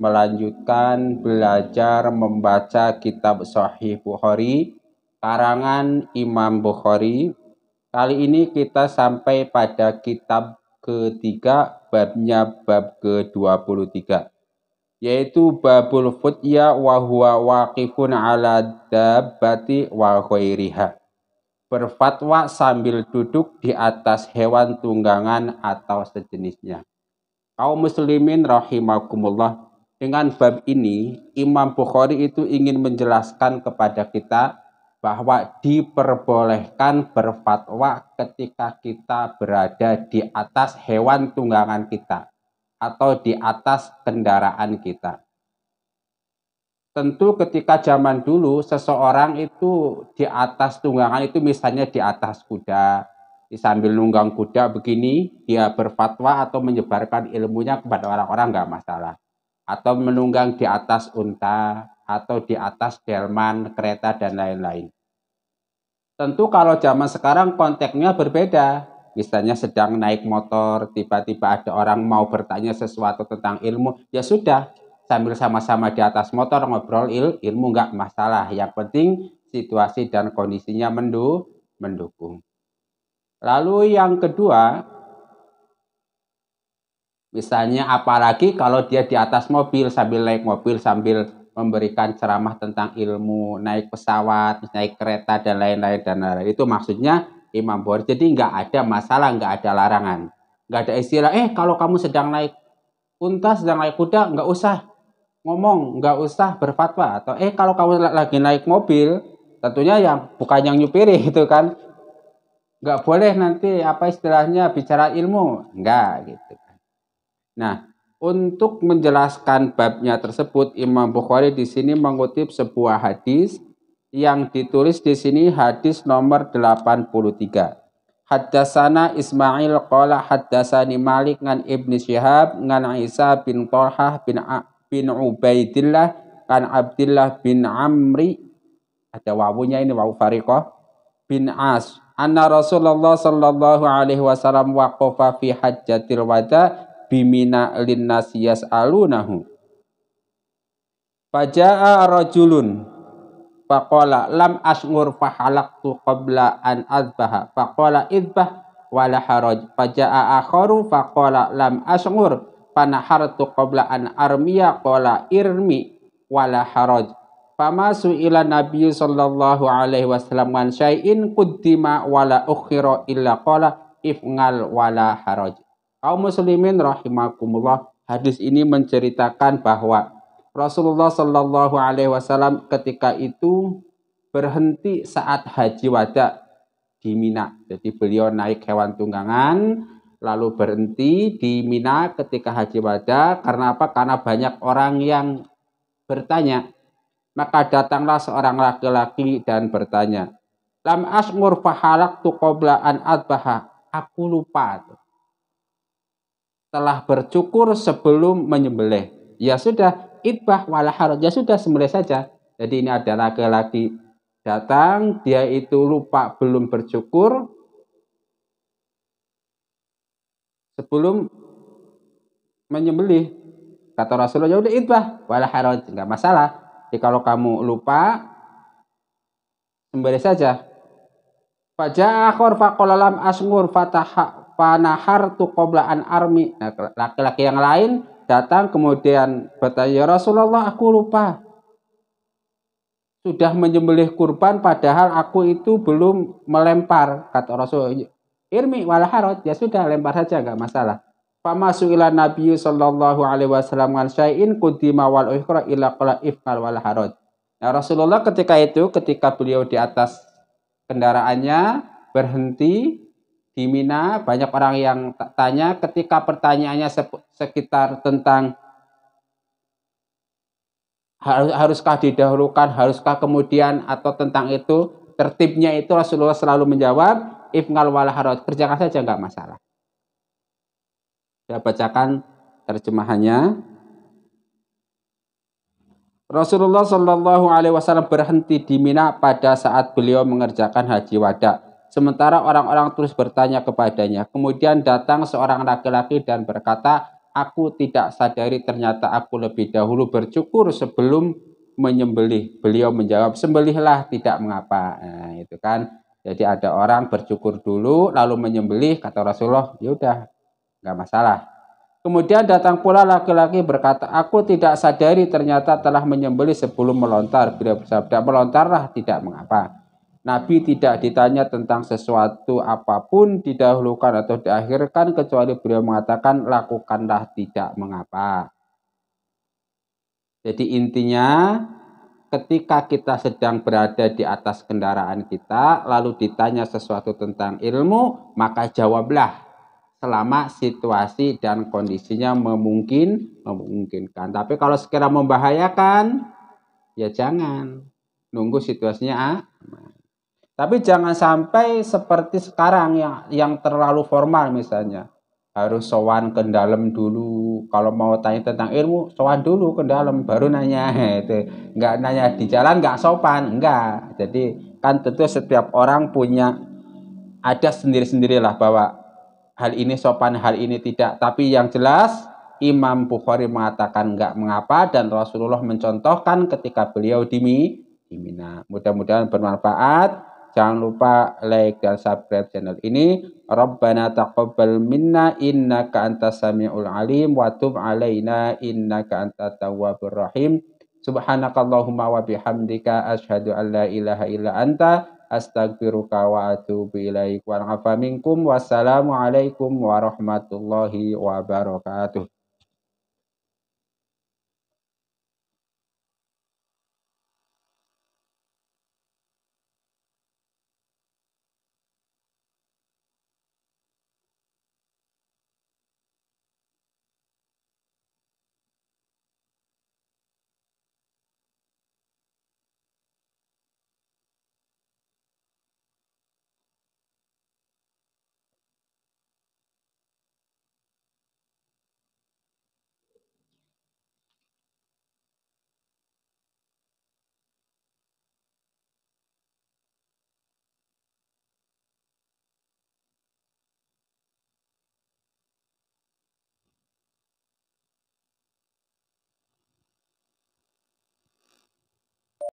melanjutkan belajar membaca kitab Sahih Bukhari karangan Imam Bukhari. Kali ini kita sampai pada kitab ketiga babnya bab ke-23 yaitu babul futya wa huwa waqifun ala dabbati wa ghairiha. Berfatwa sambil duduk di atas hewan tunggangan atau sejenisnya. Kaum muslimin rahimakumullah dengan bab ini, Imam Bukhari itu ingin menjelaskan kepada kita bahwa diperbolehkan berfatwa ketika kita berada di atas hewan tunggangan kita atau di atas kendaraan kita. Tentu ketika zaman dulu seseorang itu di atas tunggangan itu misalnya di atas kuda, sambil nunggang kuda begini, dia berfatwa atau menyebarkan ilmunya kepada orang-orang nggak masalah atau menunggang di atas unta atau di atas delman kereta dan lain-lain. Tentu kalau zaman sekarang konteksnya berbeda. Misalnya sedang naik motor, tiba-tiba ada orang mau bertanya sesuatu tentang ilmu, ya sudah, sambil sama-sama di atas motor ngobrol il, ilmu nggak masalah. Yang penting situasi dan kondisinya mendu, mendukung. Lalu yang kedua, Misalnya apalagi kalau dia di atas mobil sambil naik mobil sambil memberikan ceramah tentang ilmu, naik pesawat, naik kereta dan lain-lain dan lain-lain. Itu maksudnya Imam Bukhari. Jadi nggak ada masalah, nggak ada larangan. Nggak ada istilah, eh kalau kamu sedang naik unta, sedang naik kuda, nggak usah ngomong, nggak usah berfatwa. Atau eh kalau kamu lagi naik mobil, tentunya yang bukan yang nyupiri itu kan. Nggak boleh nanti apa istilahnya bicara ilmu. Nggak gitu. Nah, untuk menjelaskan babnya tersebut, Imam Bukhari di sini mengutip sebuah hadis yang ditulis di sini hadis nomor 83. Haddasana Ismail qala haddasani Malik ngan Ibni Syihab ngan Isa bin Talhah bin, A, bin Ubaidillah kan Abdullah bin Amri ada wawunya ini wawu fariqah bin As anna Rasulullah sallallahu alaihi wasallam waqafa fi hajjatil wada bimina linnas alunahu. Faja'a rajulun faqala lam asngur fahalaqtu qabla an azbaha faqala idbah wala haraj faja'a akharu faqala lam asngur panahartu qabla an armiya qala irmi wala haraj fama su'ila nabiy sallallahu alaihi wasallam an syai'in quddima wala ukhira illa qala ifngal wala haraj Kaum muslimin rahimakumullah, hadis ini menceritakan bahwa Rasulullah Shallallahu alaihi wasallam ketika itu berhenti saat haji wada di Mina. Jadi beliau naik hewan tunggangan lalu berhenti di Mina ketika haji wada karena apa? Karena banyak orang yang bertanya. Maka datanglah seorang laki-laki dan bertanya, "Lam asmur fahalak tu qabla an adbaha." Aku lupa telah bercukur sebelum menyembelih. Ya sudah, itbah wala Ya sudah, sembelih saja. Jadi ini ada laki-laki datang, dia itu lupa belum bercukur. Sebelum menyembelih, kata Rasulullah, ya udah itbah wala haraj, enggak masalah. Jadi kalau kamu lupa, sembelih saja. Fajah akhor faqala fataha Panahar qabla an armi. Nah, laki-laki yang lain datang kemudian bertanya, ya Rasulullah aku lupa. Sudah menyembelih kurban padahal aku itu belum melempar. Kata Rasul, irmi walharot ya sudah lempar saja nggak masalah. Famasu ila Nabi sallallahu alaihi wasallam an syai'in qudima wal ukhra ila qala ifkal wal haraj. Nah, Rasulullah ketika itu ketika beliau di atas kendaraannya berhenti di Mina banyak orang yang tanya ketika pertanyaannya sekitar tentang haruskah didahulukan, haruskah kemudian atau tentang itu tertibnya itu Rasulullah selalu menjawab ifngal wal kerjakan saja nggak masalah. Saya bacakan terjemahannya. Rasulullah Shallallahu Alaihi Wasallam berhenti di Mina pada saat beliau mengerjakan haji wada. Sementara orang-orang terus bertanya kepadanya. Kemudian datang seorang laki-laki dan berkata, Aku tidak sadari ternyata aku lebih dahulu bercukur sebelum menyembelih. Beliau menjawab, sembelihlah tidak mengapa. Nah, itu kan. Jadi ada orang bercukur dulu lalu menyembelih kata Rasulullah, yaudah udah nggak masalah. Kemudian datang pula laki-laki berkata, aku tidak sadari ternyata telah menyembelih sebelum melontar. Beliau bersabda, melontarlah tidak mengapa. Nabi tidak ditanya tentang sesuatu apapun didahulukan atau diakhirkan kecuali beliau mengatakan lakukanlah tidak mengapa. Jadi intinya ketika kita sedang berada di atas kendaraan kita lalu ditanya sesuatu tentang ilmu maka jawablah selama situasi dan kondisinya memungkin memungkinkan. Tapi kalau sekiranya membahayakan ya jangan nunggu situasinya aman. Tapi jangan sampai seperti sekarang yang yang terlalu formal misalnya. Harus sowan ke dalam dulu. Kalau mau tanya tentang ilmu, sowan dulu ke dalam baru nanya itu. Enggak nanya di jalan enggak sopan, enggak. Jadi kan tentu setiap orang punya ada sendiri-sendirilah bahwa hal ini sopan, hal ini tidak. Tapi yang jelas Imam Bukhari mengatakan nggak mengapa dan Rasulullah mencontohkan ketika beliau di, di Mudah-mudahan bermanfaat. Jangan lupa like dan subscribe channel ini. Rabbana taqabbal minna innaka antas samiul alim wa tub alaina innaka antat tawwabur rahim. Subhanakallahumma wa bihamdika asyhadu an la ilaha illa anta astaghfiruka wa atubu ilaik. Wa afa minkum wassalamu alaikum warahmatullahi wabarakatuh.